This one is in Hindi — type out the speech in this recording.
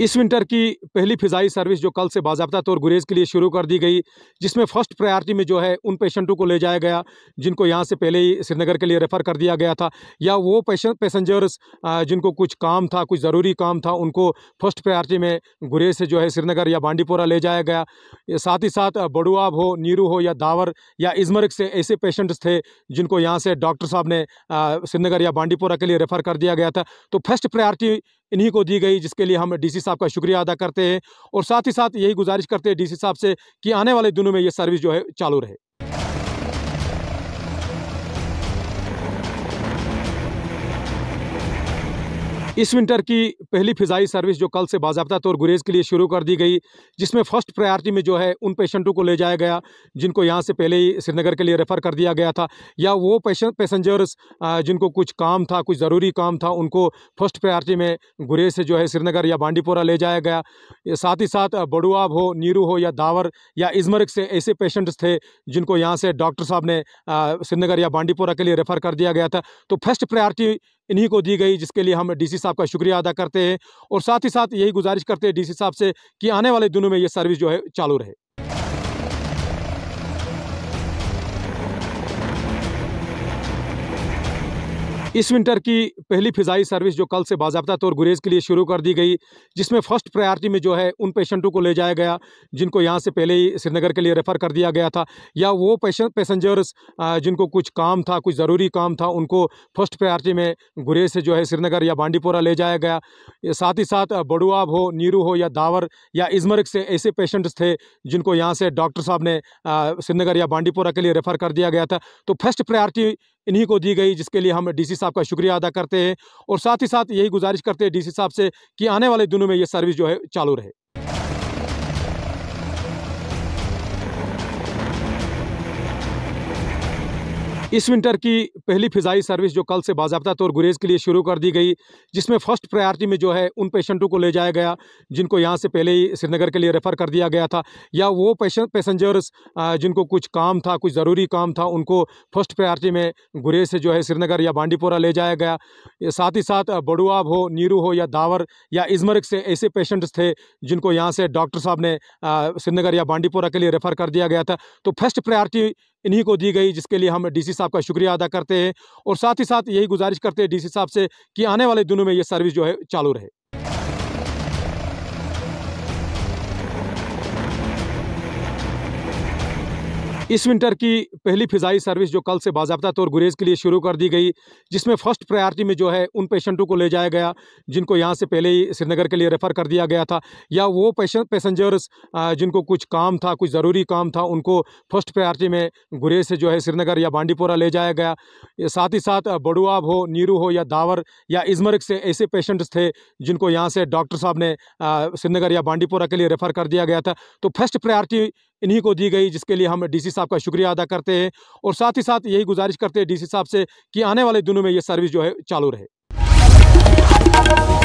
इस विंटर की पहली फिजाई सर्विस जो कल से बाबा तौर गुरेज के लिए शुरू कर दी गई जिसमें फर्स्ट प्रायोरिटी में जो है उन पेशेंटों को ले जाया गया जिनको यहाँ से पहले ही श्रीनगर के लिए रेफ़र कर दिया गया था या वो पैसेंजर्स जिनको कुछ काम था कुछ ज़रूरी काम था उनको फर्स्ट प्रायोरिटी में गुरेज से जो है श्रीनगर या बांडीपोरा ले जाया गया साथ ही साथ बडुआब हो नीरू हो या दावर या इजमर्ग से ऐसे पेशेंट्स थे जिनको यहाँ से डॉक्टर साहब ने श्रीनगर या बांडीपोरा के लिए रेफ़र कर दिया गया था तो फर्स्ट प्रायोरिटी इन्हीं को दी गई जिसके लिए हम डीसी साहब का शुक्रिया अदा करते हैं और साथ ही साथ यही गुजारिश करते हैं डीसी साहब से कि आने वाले दिनों में ये सर्विस जो है चालू रहे इस विंटर की पहली फ़िज़ाई सर्विस जो कल से बाबा तौर गुरेज के लिए शुरू कर दी गई जिसमें फ़र्स्ट प्रायोरिटी में जो है उन पेशेंटों को ले जाया गया जिनको यहाँ से पहले ही श्रीनगर के लिए रेफ़र कर दिया गया था या वो पैसेंजर्स जिनको कुछ काम था कुछ ज़रूरी काम था उनको फर्स्ट प्रायोरिटी में गुरेज से जो है श्रीनगर या बांडीपोरा ले जाया गया साथ ही साथ बडुआब हो नीरू हो या दावर या इजमर्ग से ऐसे पेशेंट्स थे जिनको यहाँ से डॉक्टर साहब ने श्रीनगर या बांडीपोरा के लिए रेफ़र कर दिया गया था तो फर्स्ट प्रायोरिटी इन्हीं को दी गई जिसके लिए हम डीसी साहब का शुक्रिया अदा करते हैं और साथ ही साथ यही गुजारिश करते हैं डीसी साहब से कि आने वाले दिनों में ये सर्विस जो है चालू रहे इस विंटर की पहली फिजाई सर्विस जो कल से बाबा तौर गुरेज के लिए शुरू कर दी गई जिसमें फर्स्ट प्रायोरिटी में जो है उन पेशेंटों को ले जाया गया जिनको यहाँ से पहले ही श्रीनगर के लिए रेफ़र कर दिया गया था या वो पैसेंजर्स जिनको कुछ काम था कुछ ज़रूरी काम था उनको फर्स्ट प्रायोरिटी में गुरेज से जो है श्रीनगर या बांडीपोरा ले जाया गया साथ ही साथ बडुआब हो नीरू हो या दावर या इजमरक से ऐसे पेशेंट्स थे जिनको यहाँ से डॉक्टर साहब ने श्रीनगर या बांडीपोरा के लिए रेफ़र कर दिया गया था तो फर्स्ट प्रायोरिटी इन्हीं को दी गई जिसके लिए हम डीसी साहब का शुक्रिया अदा करते हैं और साथ ही साथ यही गुजारिश करते हैं डीसी साहब से कि आने वाले दिनों में ये सर्विस जो है चालू रहे इस विंटर की पहली फिजाई सर्विस जो कल से बाबा तौर गुरेज के लिए शुरू कर दी गई जिसमें फर्स्ट प्रायोरिटी में जो है उन पेशेंटों को ले जाया गया जिनको यहाँ से पहले ही श्रीनगर के लिए रेफ़र कर दिया गया था या वो पैसेंजर्स जिनको कुछ काम था कुछ ज़रूरी काम था उनको फर्स्ट प्रायोरिटी में गुरेज से जो है श्रीनगर या बांडीपोरा ले जाया गया साथ ही साथ बडुआब हो नीरू हो या दावर या इजमर्ग से ऐसे पेशेंट्स थे जिनको यहाँ से डॉक्टर साहब ने श्रीनगर या बांडीपोरा के लिए रेफ़र कर दिया गया था तो फर्स्ट प्रायोरिटी इन्हीं को दी गई जिसके लिए हम डीसी साहब का शुक्रिया अदा करते हैं और साथ ही साथ यही गुजारिश करते हैं डीसी साहब से कि आने वाले दिनों में ये सर्विस जो है चालू रहे इस विंटर की पहली फ़िज़ाई सर्विस जो कल से बाबा तौर गुरेज के लिए शुरू कर दी गई जिसमें फ़र्स्ट प्रायोरिटी में जो है उन पेशेंटों को ले जाया गया जिनको यहाँ से पहले ही श्रीनगर के लिए रेफ़र कर दिया गया था या वो पैसेंजर्स जिनको कुछ काम था कुछ ज़रूरी काम था उनको फर्स्ट प्रायोरिटी में गुरेज से जो है श्रीनगर या बांडीपोरा ले जाया गया साथ ही साथ बडुआब हो नीरू हो या दावर या इजमर्ग से ऐसे पेशेंट्स थे जिनको यहाँ से डॉक्टर साहब ने श्रीनगर या बांडीपोरा के लिए रेफ़र कर दिया गया था तो फर्स्ट प्रायोरिटी इन्हीं को दी गई जिसके लिए हम डीसी साहब का शुक्रिया अदा करते हैं और साथ ही साथ यही गुजारिश करते हैं डीसी साहब से कि आने वाले दिनों में ये सर्विस जो है चालू रहे